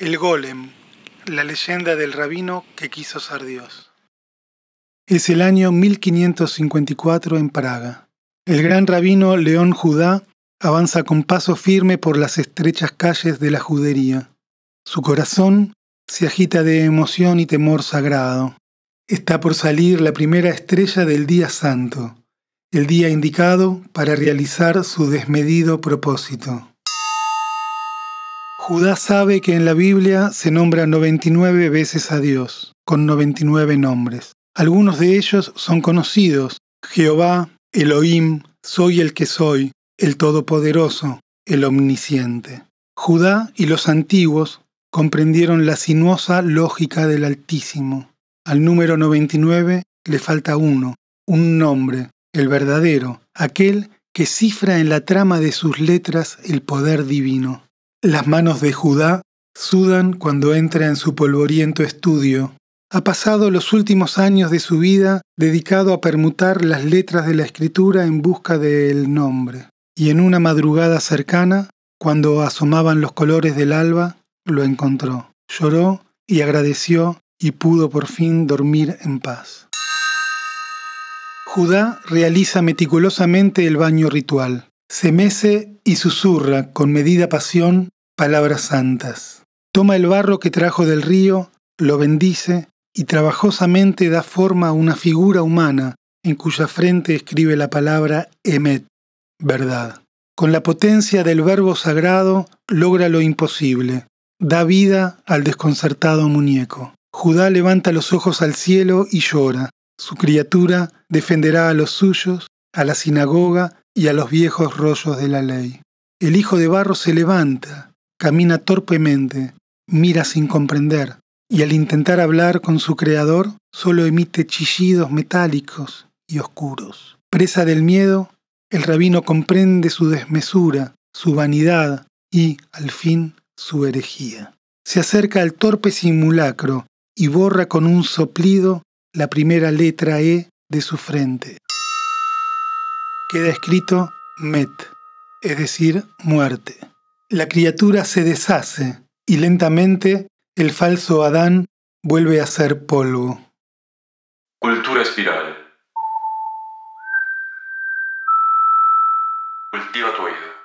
El Golem, la leyenda del rabino que quiso ser Dios. Es el año 1554 en Praga. El gran rabino León Judá avanza con paso firme por las estrechas calles de la judería. Su corazón se agita de emoción y temor sagrado. Está por salir la primera estrella del Día Santo, el día indicado para realizar su desmedido propósito. Judá sabe que en la Biblia se nombra 99 veces a Dios, con 99 nombres. Algunos de ellos son conocidos, Jehová, Elohim, soy el que soy, el Todopoderoso, el Omnisciente. Judá y los antiguos comprendieron la sinuosa lógica del Altísimo. Al número 99 le falta uno, un nombre, el verdadero, aquel que cifra en la trama de sus letras el poder divino. Las manos de Judá sudan cuando entra en su polvoriento estudio. Ha pasado los últimos años de su vida dedicado a permutar las letras de la escritura en busca del nombre. Y en una madrugada cercana, cuando asomaban los colores del alba, lo encontró. Lloró y agradeció y pudo por fin dormir en paz. Judá realiza meticulosamente el baño ritual. Se mece y susurra con medida pasión palabras santas. Toma el barro que trajo del río, lo bendice y trabajosamente da forma a una figura humana en cuya frente escribe la palabra emet, verdad. Con la potencia del verbo sagrado logra lo imposible, da vida al desconcertado muñeco. Judá levanta los ojos al cielo y llora. Su criatura defenderá a los suyos, a la sinagoga y a los viejos rollos de la ley. El hijo de barro se levanta, camina torpemente, mira sin comprender, y al intentar hablar con su creador solo emite chillidos metálicos y oscuros. Presa del miedo, el rabino comprende su desmesura, su vanidad y, al fin, su herejía. Se acerca al torpe simulacro y borra con un soplido la primera letra E de su frente queda escrito met, es decir, muerte. La criatura se deshace y lentamente el falso Adán vuelve a ser polvo. Cultura espiral. Cultiva tu